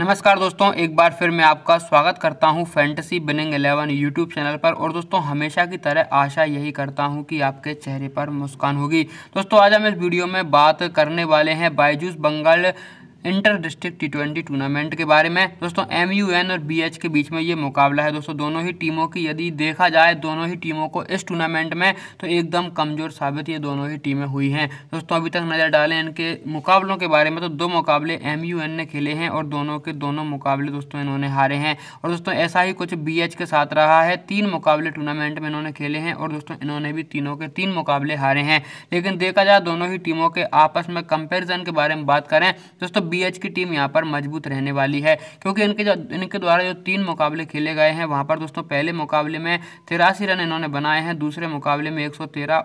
नमस्कार दोस्तों एक बार फिर मैं आपका स्वागत करता हूं fantasy winning eleven YouTube channel पर और दोस्तों हमेशा की तरह आशा यही करता हूं कि आपके चेहरे पर मुस्कान होगी दोस्तों आज हम इस वीडियो में बात करने वाले हैं Byju's Bengal inter district T twenty tournament के बारे में दोस्तों एम यू एन और बी एच के बीच में ये मुकाबला है दोस्तों दोनों ही टीमों की यदि देखा जाए दोनों ही टीमों को इस टूर्नामेंट में तो एकदम कमजोर साबित ये दोनों ही टीमें हुई हैं दोस्तों अभी तक नज़र डालें इनके मुकाबलों के बारे में तो दो मुकाबले एम यू एन ने खेले हैं और दोनों के दोनों मुकाबले दोस्तों इन्होंने हारे हैं और दोस्तों ऐसा ही कुछ बी एच के साथ रहा है तीन मुकाबले टूर्नामेंट में इन्होंने खेले हैं और दोस्तों इन्होंने भी तीनों के तीन मुकाबले हारे हैं लेकिन देखा जाए दोनों ही टीमों के आपस में कंपेरिजन के बारे में बात करें दोस्तों बीएच की टीम यहाँ पर मजबूत रहने वाली है क्योंकि इनके जो इनके द्वारा जो तीन मुकाबले खेले गए हैं वहाँ पर दोस्तों पहले मुकाबले में तिरासी रन इन्होंने बनाए हैं दूसरे मुकाबले में एक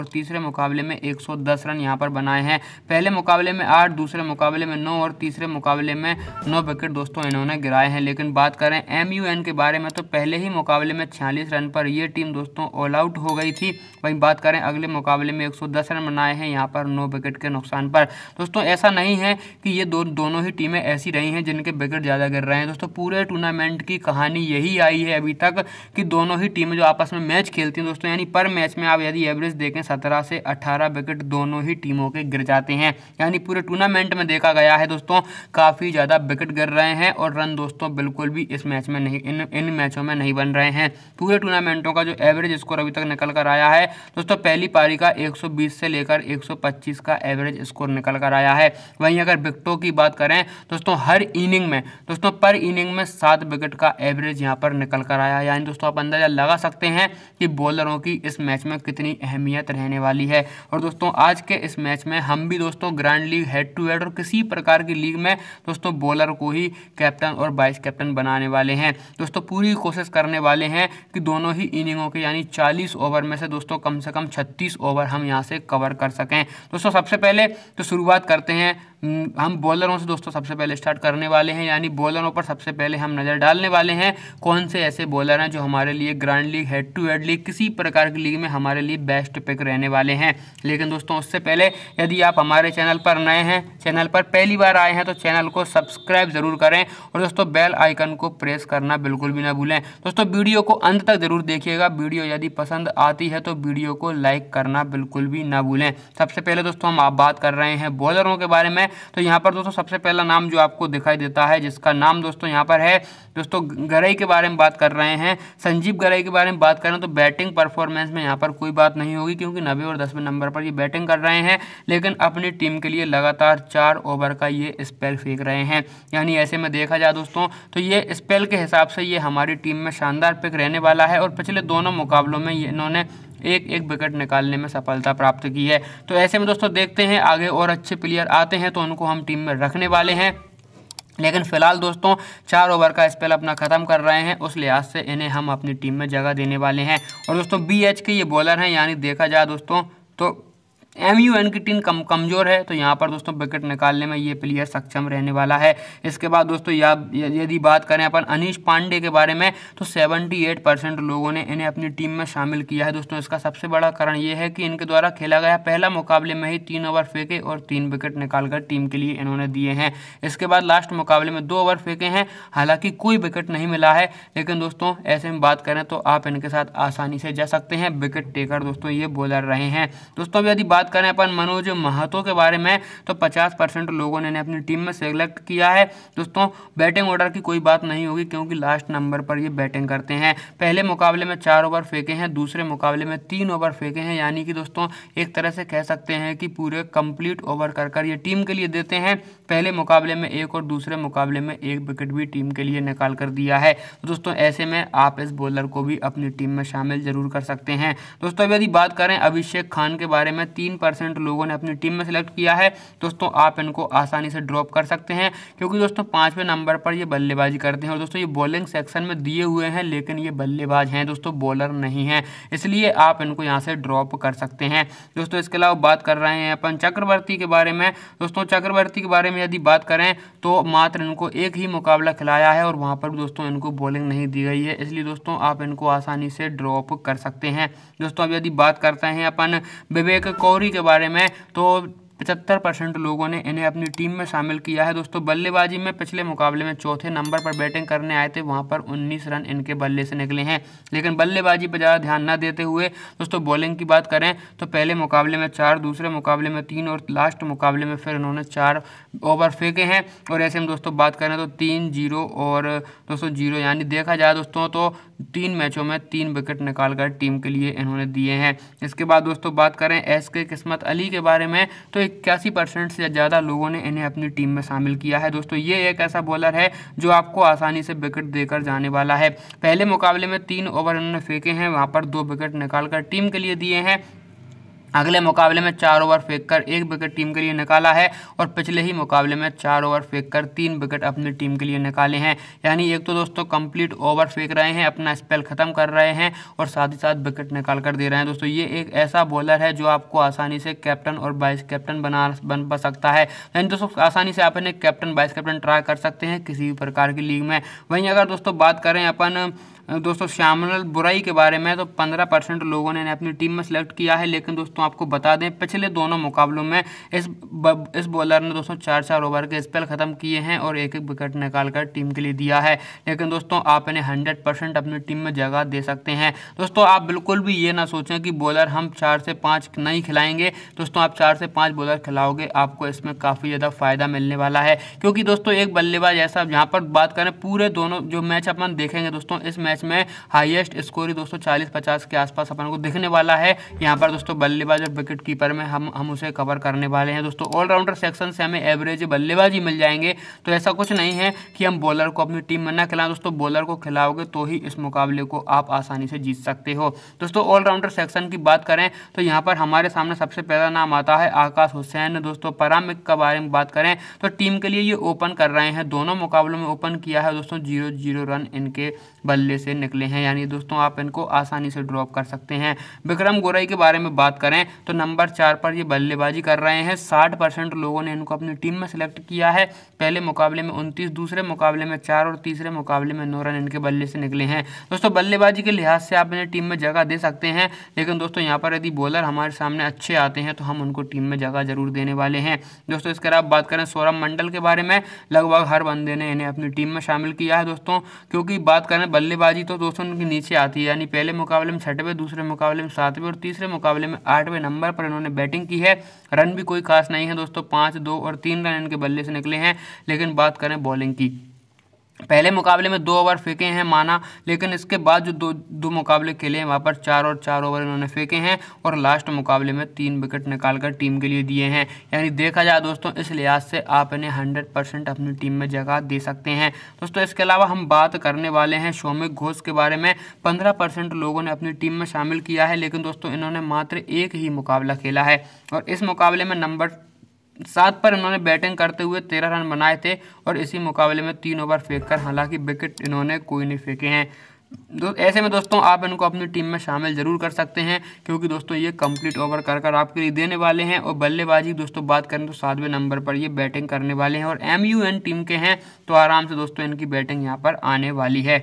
और तीसरे मुकाबले में एक रन यहाँ पर बनाए हैं पहले मुकाबले में आठ दूसरे मुकाबले में नौ और तीसरे मुकाबले में नौ विकेट दोस्तों इन्होंने गिराए हैं लेकिन बात करें एम के बारे में तो पहले ही मुकाबले में छियालीस रन पर यह टीम दोस्तों ऑल आउट हो गई थी वहीं बात करें अगले मुकाबले में 110 रन बनाए हैं यहाँ पर नौ विकेट के नुकसान पर दोस्तों ऐसा नहीं है कि ये दो दोनों दोनों ही टीमें ऐसी रही हैं जिनके विकेट ज़्यादा गिर रहे हैं दोस्तों पूरे टूर्नामेंट की कहानी यही आई है अभी तक कि दोनों ही टीमें जो आपस में मैच खेलती हैं दोस्तों यानी पर मैच में आप यदि एवरेज देखें सत्रह से अट्ठारह विकेट दोनों ही टीमों के गिर जाते हैं यानी पूरे टूर्नामेंट में देखा गया है दोस्तों काफ़ी ज़्यादा विकेट गिर रहे हैं और रन दोस्तों बिल्कुल भी इस मैच में नहीं इन इन मैचों में नहीं बन रहे हैं पूरे टूर्नामेंटों का जो एवरेज स्कोर अभी तक निकल कर आया है दोस्तों पहली पारी का 120 से लेकर 125 का एवरेज स्कोर निकल कर आया है वहीं अगर विकटों की बात करें दोस्तों हर इनिंग में दोस्तों पर इनिंग में सात विकेट का एवरेज यहाँ पर निकल कर आया यानी दोस्तों आप अंदाजा लगा सकते हैं कि बॉलरों की इस मैच में कितनी अहमियत रहने वाली है और दोस्तों आज के इस मैच में हम भी दोस्तों grand league head to head और किसी प्रकार की लीग में दोस्तों बॉलर को ही कैप्टन और वाइस कैप्टन बनाने वाले हैं दोस्तों पूरी कोशिश करने वाले हैं कि दोनों ही इनिंगों के यानी 40 ओवर में से दोस्तों कम से कम 36 ओवर हम यहाँ से कवर कर सकें दोस्तों सबसे पहले तो शुरुआत करते हैं हम्म, हम बॉलरों से दोस्तों सबसे पहले स्टार्ट करने वाले हैं यानी बॉलरों पर सबसे पहले हम नज़र डालने वाले हैं कौन से ऐसे बॉलर हैं जो हमारे लिए grand league head to head league किसी प्रकार की लीग में हमारे लिए बेस्ट पिक रहने वाले हैं लेकिन दोस्तों उससे पहले यदि आप हमारे चैनल पर नए हैं चैनल पर पहली बार आए हैं तो चैनल को सब्सक्राइब ज़रूर करें और दोस्तों बेल आइकन को प्रेस करना बिल्कुल भी ना भूलें दोस्तों वीडियो को अंत तक ज़रूर देखिएगा वीडियो यदि पसंद आती है तो वीडियो को लाइक करना बिल्कुल भी ना भूलें सबसे पहले दोस्तों हम आप बात कर रहे हैं बॉलरों के बारे में तो यहाँ पर दोस्तों सबसे पहला नाम जो आपको दिखाई देता है जिसका नाम दोस्तों यहाँ पर है दोस्तों गरई के बारे में बात कर रहे हैं संजीव गरई के बारे में बात करें तो बैटिंग परफॉर्मेंस में यहाँ पर कोई बात नहीं होगी क्योंकि नवे और दसवें नंबर पर ये बैटिंग कर रहे हैं लेकिन अपनी टीम के लिए लगातार चार ओवर का ये स्पेल फेंक रहे हैं यानी ऐसे में देखा जाए दोस्तों तो ये स्पेल के हिसाब से ये हमारी टीम में शानदार पिक रहने वाला है और पिछले दोनों मुकाबलों में इन्होंने एक एक विकेट निकालने में सफलता प्राप्त की है तो ऐसे में दोस्तों देखते हैं आगे और अच्छे प्लेयर आते हैं तो उनको हम टीम में रखने वाले हैं लेकिन फिलहाल दोस्तों चार ओवर का स्पेल अपना ख़त्म कर रहे हैं उस लिहाज से इन्हें हम अपनी टीम में जगह देने वाले हैं और दोस्तों बी एच के ये बॉलर हैं यानी देखा जाए दोस्तों तो एम यू एन की टीम कम कमज़ोर है तो यहाँ पर दोस्तों विकेट निकालने में ये प्लेयर सक्षम रहने वाला है इसके बाद दोस्तों या यदि बात करें अपन अनिश पांडे के बारे में तो 78 परसेंट लोगों ने इन्हें अपनी टीम में शामिल किया है दोस्तों इसका सबसे बड़ा कारण ये है कि इनके द्वारा खेला गया पहला मुकाबले में ही तीन ओवर फेंके और तीन विकेट निकालकर टीम के लिए इन्होंने दिए हैं इसके बाद लास्ट मुकाबले में दो ओवर फेंके हैं हालांकि कोई विकेट नहीं मिला है लेकिन दोस्तों ऐसे में बात करें तो आप इनके साथ आसानी से जा सकते हैं विकेट टेकर दोस्तों ये बॉलर रहे हैं दोस्तों यदि बात बात करें अपन मनोज महतो के बारे में तो पचास परसेंट लोगों ने अपनी टीम में सेलेक्ट किया है दोस्तों बैटिंग ऑर्डर की कोई बात नहीं होगी क्योंकि लास्ट नंबर पर ये बैटिंग करते हैं पहले मुकाबले में चार ओवर फेंके हैं दूसरे मुकाबले में तीन ओवर फेंके हैं यानी कि दोस्तों एक तरह से कह सकते हैं कि पूरे कंप्लीट ओवर कर कर ये टीम के लिए देते हैं पहले मुकाबले में एक और दूसरे मुकाबले में एक विकेट भी टीम के लिए निकाल कर दिया है तो दोस्तों ऐसे में आप इस बॉलर को भी अपनी टीम में शामिल जरूर कर सकते हैं दोस्तों यदि बात करें अभिषेक खान के बारे में तीन परसेंट लोगों ने अपनी टीम में सेलेक्ट किया है दोस्तों आप इनको आसानी से ड्रॉप कर सकते हैं क्योंकि दोस्तों पाँचवें नंबर पर ये बल्लेबाजी करते हैं और दोस्तों ये बॉलिंग सेक्शन में दिए हुए हैं लेकिन ये बल्लेबाज हैं दोस्तों बॉलर नहीं हैं इसलिए आप इनको यहाँ से ड्रॉप कर सकते हैं दोस्तों इसके अलावा बात कर रहे हैं अपन चक्रवर्ती के बारे में दोस्तों चक्रवर्ती के बारे में में यदि बात करें तो मात्र इनको एक ही मुकाबला खिलाया है और वहाँ पर दोस्तों इनको बॉलिंग नहीं दी गई है इसलिए दोस्तों आप इनको आसानी से ड्रॉप कर सकते हैं दोस्तों अब यदि बात करते हैं अपन विवेक कौरी के बारे में तो पचहत्तर परसेंट लोगों ने इन्हें अपनी टीम में शामिल किया है दोस्तों बल्लेबाजी में पिछले मुकाबले में चौथे नंबर पर बैटिंग करने आए थे वहाँ पर 19 रन इनके बल्ले से निकले हैं लेकिन बल्लेबाजी पर ज़्यादा ध्यान न देते हुए दोस्तों बॉलिंग की बात करें तो पहले मुकाबले में चार दूसरे मुकाबले में तीन और लास्ट मुकाबले में फिर इन्होंने चार ओवर फेंके हैं और ऐसे में दोस्तों बात करें तो तीन जीरो और दोस्तों जीरो यानी देखा जाए दोस्तों तो तीन मैचों में तीन विकेट निकालकर टीम के लिए इन्होंने दिए हैं इसके बाद दोस्तों बात करें एस के किस्मत अली के बारे में तो इक्यासी परसेंट से ज़्यादा लोगों ने इन्हें अपनी टीम में शामिल किया है दोस्तों ये एक ऐसा बॉलर है जो आपको आसानी से विकेट देकर जाने वाला है पहले मुकाबले में तीन ओवर इन्होंने फेंके हैं वहाँ पर दो विकेट निकालकर टीम के लिए दिए हैं अगले मुकाबले में चार ओवर फेंक कर एक विकेट टीम के लिए निकाला है और पिछले ही मुकाबले में चार ओवर फेंक कर तीन विकेट अपनी टीम के लिए निकाले हैं यानी एक तो दोस्तों कंप्लीट ओवर फेंक रहे हैं अपना स्पेल ख़त्म कर रहे हैं और साथ ही साथ विकेट निकाल कर दे रहे हैं दोस्तों ये एक ऐसा बॉलर है जो आपको आसानी से कैप्टन और वाइस कैप्टन बना बन पा सकता है यानी दोस्तों आसानी से आप अपने कैप्टन वाइस कैप्टन ट्राई कर सकते हैं किसी भी प्रकार की लीग में वहीं अगर दोस्तों बात करें अपन दोस्तों श्यामल बुराई के बारे में तो पंद्रह परसेंट लोगों ने अपनी टीम में सेलेक्ट किया है लेकिन दोस्तों आपको बता दें पिछले दोनों मुकाबलों में इस ब, इस बॉलर ने दोस्तों चार चार ओवर के स्पेल ख़त्म किए हैं और एक एक विकेट निकाल कर टीम के लिए दिया है लेकिन दोस्तों आप इन्हें हंड्रेड परसेंट अपनी टीम में जगह दे सकते हैं दोस्तों आप बिल्कुल भी ये ना सोचें कि बॉलर हम चार से पाँच नहीं खिलाएंगे दोस्तों आप चार से पाँच बॉलर खिलाओगे आपको इसमें काफ़ी ज़्यादा फ़ायदा मिलने वाला है क्योंकि दोस्तों एक बल्लेबाज ऐसा जहाँ पर बात करें पूरे दोनों जो मैच अपन देखेंगे दोस्तों इस मैच मैच में हाईएस्ट स्कोर ही दोस्तों चालीस पचास के आसपास अपन को दिखने वाला है यहाँ पर दोस्तों बल्लेबाज और विकेट कीपर में हम हम उसे कवर करने वाले हैं दोस्तों ऑलराउंडर सेक्शन से हमें एवरेज बल्लेबाजी मिल जाएंगे तो ऐसा कुछ नहीं है कि हम बॉलर को अपनी टीम में ना खिलाएं दोस्तों बॉलर को खिलाओगे तो ही इस मुकाबले को आप आसानी से जीत सकते हो दोस्तों ऑलराउंडर सेक्शन की बात करें तो यहाँ पर हमारे सामने सबसे पहला नाम आता है आकाश हुसैन दोस्तों परामिक के बारे में बात करें तो टीम के लिए ये ओपन कर रहे हैं दोनों मुकाबलों में ओपन किया है दोस्तों जीरो जीरो रन इनके बल्ले से निकले हैं यानी दोस्तों आप इनको आसानी से ड्रॉप कर सकते हैं विक्रम गोरई के बारे में बात करें तो नंबर चार पर ये बल्लेबाजी कर रहे हैं साठ परसेंट लोगों ने इनको अपनी टीम में सेलेक्ट किया है पहले मुकाबले में उनतीस दूसरे मुकाबले में चार और तीसरे मुकाबले में नौ रन इनके बल्ले से निकले हैं दोस्तों बल्लेबाजी के लिहाज से आप इन्हें टीम में जगह दे सकते हैं लेकिन दोस्तों यहाँ पर यदि बॉलर हमारे सामने अच्छे आते हैं तो हम उनको टीम में जगह जरूर देने वाले हैं दोस्तों इसके अलावा बात करें सौरभ मंडल के बारे में लगभग हर बंदे ने इन्हें अपनी टीम में शामिल किया है दोस्तों क्योंकि बात करें बल्लेबाज मुकाबलेबाजी तो दोस्तों उनके नीचे आती है यानी पहले मुकाबले में छठवें दूसरे मुकाबले में सातवें और तीसरे मुकाबले में आठवें नंबर पर इन्होंने बैटिंग की है रन भी कोई खास नहीं है दोस्तों पाँच दो और तीन रन इनके बल्ले से निकले हैं लेकिन बात करें बॉलिंग की पहले मुकाबले में दो ओवर फेंके हैं माना लेकिन इसके बाद जो दो दो मुकाबले खेले हैं वहाँ पर चार और चार ओवर इन्होंने फेंके हैं और लास्ट मुकाबले में तीन विकेट निकालकर टीम के लिए दिए हैं यानी देखा जाए दोस्तों इस लिहाज से आप इन्हें हंड्रेड परसेंट अपनी टीम में जगह दे सकते हैं दोस्तों इसके अलावा हम बात करने वाले हैं शौमिक घोष के बारे में पंद्रह लोगों ने अपनी टीम में शामिल किया है लेकिन दोस्तों इन्होंने मात्र एक ही मुकाबला खेला है और इस मुकाबले में नंबर सात पर इन्होंने बैटिंग करते हुए तेरह रन बनाए थे और इसी मुकाबले में तीन ओवर फेंक कर हालांकि विकेट इन्होंने कोई नहीं फेंके हैं दो ऐसे में दोस्तों आप इनको अपनी टीम में शामिल जरूर कर सकते हैं क्योंकि दोस्तों ये कंप्लीट ओवर कर कर आपके लिए देने वाले हैं और बल्लेबाजी दोस्तों बात करें तो सातवें नंबर पर ये बैटिंग करने वाले हैं और एम टीम के हैं तो आराम से दोस्तों इनकी बैटिंग यहाँ पर आने वाली है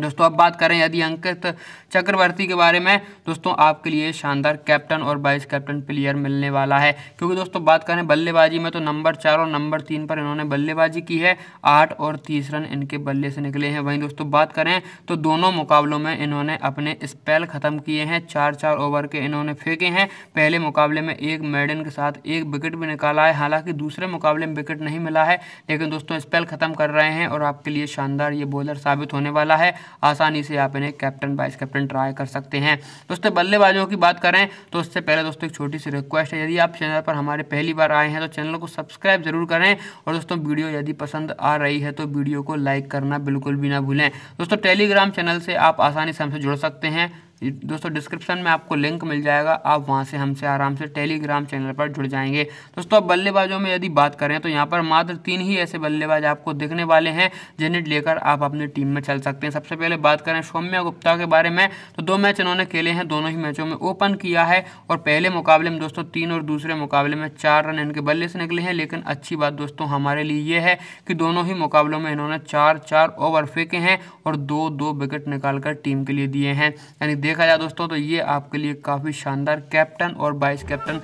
दोस्तों अब बात करें यदि अंकित चक्रवर्ती के बारे में दोस्तों आपके लिए शानदार कैप्टन और वाइस कैप्टन प्लेयर मिलने वाला है क्योंकि दोस्तों बात करें बल्लेबाजी में तो नंबर चार और नंबर तीन पर इन्होंने बल्लेबाजी की है आठ और तीस रन इनके बल्ले से निकले हैं वहीं दोस्तों बात करें तो दोनों मुकाबलों में इन्होंने अपने स्पेल ख़त्म किए हैं चार चार ओवर के इन्होंने फेंके हैं पहले मुकाबले में एक मेडन के साथ एक विकेट भी निकाला है हालांकि दूसरे मुकाबले में विकेट नहीं मिला है लेकिन दोस्तों स्पेल ख़त्म कर रहे हैं और आपके लिए शानदार ये बॉलर साबित होने वाला है आसानी से आप इन्हें कैप्टन वाइस कैप्टन ट्राई कर सकते हैं दोस्तों बल्लेबाजों की बात करें तो उससे पहले दोस्तों एक छोटी सी रिक्वेस्ट है यदि आप चैनल पर हमारे पहली बार आए हैं तो चैनल को सब्सक्राइब जरूर करें और दोस्तों वीडियो यदि पसंद आ रही है तो वीडियो को लाइक करना बिल्कुल भी ना भूलें दोस्तों टेलीग्राम चैनल से आप आसानी से हमसे जुड़ सकते हैं दोस्तों डिस्क्रिप्शन में आपको लिंक मिल जाएगा आप वहाँ से हमसे आराम से टेलीग्राम चैनल पर जुड़ जाएंगे दोस्तों अब बल्लेबाजों में यदि बात करें तो यहाँ पर मात्र तीन ही ऐसे बल्लेबाज आपको दिखने वाले हैं जिन्हें लेकर आप अपनी टीम में चल सकते हैं सबसे पहले बात करें सौम्या गुप्ता के बारे में तो दो मैच इन्होंने खेले हैं दोनों ही मैचों में ओपन किया है और पहले मुकाबले में दोस्तों तीन और दूसरे मुकाबले में चार रन इनके बल्ले से निकले हैं लेकिन अच्छी बात दोस्तों हमारे लिए ये है कि दोनों ही मुकाबलों में इन्होंने चार चार ओवर फेंके हैं और दो दो विकेट निकालकर टीम के लिए दिए हैं यानी देखा जाए दोस्तों तो ये आपके लिए काफ़ी शानदार कैप्टन और वाइस कैप्टन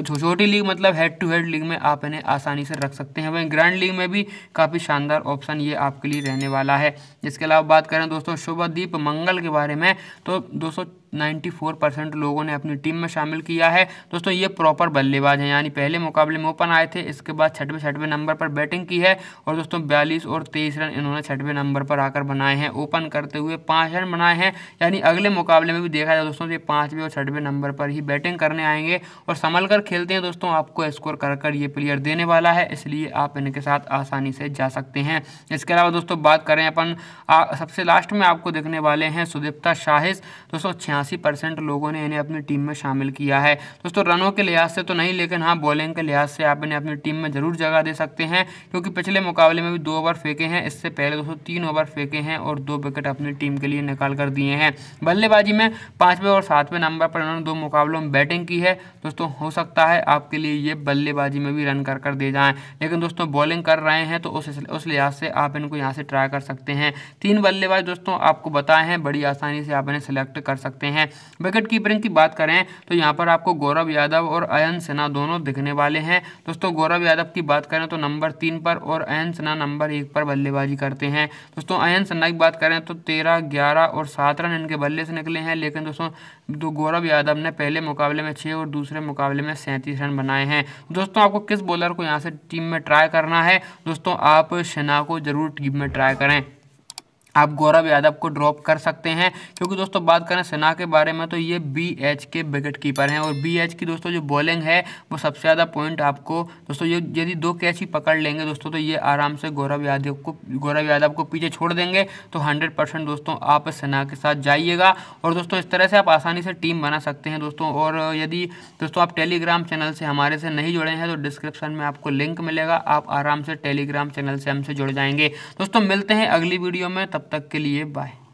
छोटी लीग मतलब हेड टू हेड लीग में आप इन्हें आसानी से रख सकते हैं वहीं ग्रैंड लीग में भी काफ़ी शानदार ऑप्शन ये आपके लिए रहने वाला है इसके अलावा बात करें दोस्तों शुभदीप मंगल के बारे में तो दोस्तों 94 परसेंट लोगों ने अपनी टीम में शामिल किया है दोस्तों ये प्रॉपर बल्लेबाज हैं यानी पहले मुकाबले में ओपन आए थे इसके बाद छठवें छठवें नंबर पर बैटिंग की है और दोस्तों बयालीस और तेईस रन इन्होंने छठवें नंबर पर आकर बनाए हैं ओपन करते हुए पाँच रन बनाए हैं यानी अगले मुकाबले में भी देखा जाए दोस्तों ये पाँचवें और छठवें नंबर पर ही बैटिंग करने आएंगे और संभल कर खेलते हैं दोस्तों आपको स्कोर कर कर ये प्लेयर देने वाला है इसलिए आप इनके साथ आसानी से जा सकते हैं इसके अलावा दोस्तों बात करें अपन सबसे लास्ट में आपको देखने वाले हैं सुदीप्ता शाहिश दोस्तों छियासी सतासी परसेंट लोगों ने इन्हें अपनी टीम में शामिल किया है दोस्तों रनों के लिहाज से तो नहीं लेकिन हाँ बॉलिंग के लिहाज से आप इन्हें अपनी टीम में जरूर जगह दे सकते हैं क्योंकि पिछले मुकाबले में भी दो ओवर फेंके हैं इससे पहले दोस्तों तीन ओवर फेंके हैं और दो विकेट अपनी टीम के लिए निकाल कर दिए हैं बल्लेबाजी में पाँचवें और सातवें नंबर पर उन्होंने दो मुकाबलों में बैटिंग की है दोस्तों हो सकता है आपके लिए ये बल्लेबाजी में भी रन कर कर दे जाएँ लेकिन दोस्तों बॉलिंग कर रहे हैं तो उस उस लिहाज से आप इनको यहाँ से ट्राई कर सकते हैं तीन बल्लेबाज दोस्तों आपको बताए हैं बड़ी आसानी से आप इन्हें सेलेक्ट कर सकते हैं सकते हैं विकेट कीपरिंग की बात करें तो यहाँ पर आपको गौरव यादव और अयन सिन्हा दोनों दिखने वाले हैं दोस्तों गौरव यादव की बात करें तो नंबर तीन पर और अयन सिन्हा नंबर एक पर बल्लेबाजी करते हैं दोस्तों अयन सिन्हा की बात करें तो तेरह ग्यारह और सात रन इनके बल्ले से निकले हैं लेकिन दोस्तों दो गौरव यादव ने पहले मुकाबले में छः और दूसरे मुकाबले में सैंतीस रन बनाए हैं दोस्तों आपको किस बॉलर को यहाँ से टीम में ट्राई करना है दोस्तों आप शना को जरूर टीम में ट्राई करें आप गौरव यादव को ड्रॉप कर सकते हैं क्योंकि दोस्तों बात करें सिन्हा के बारे में तो ये B H K wicket keeper हैं और बी एच की दोस्तों जो बॉलिंग है वो सबसे ज़्यादा पॉइंट आपको दोस्तों ये यदि दो कैच ही पकड़ लेंगे दोस्तों तो ये आराम से गौरव यादव को गौरव यादव को पीछे छोड़ देंगे तो हंड्रेड परसेंट दोस्तों आप सिन्हा के साथ जाइएगा और दोस्तों इस तरह से आप आसानी से टीम बना सकते हैं दोस्तों और यदि दोस्तों आप टेलीग्राम चैनल से हमारे से नहीं जुड़े हैं तो डिस्क्रिप्शन में आपको लिंक मिलेगा आप आराम से टेलीग्राम चैनल से हमसे जुड़ जाएंगे दोस्तों मिलते हैं अगली वीडियो में तब तब तक के लिए बाय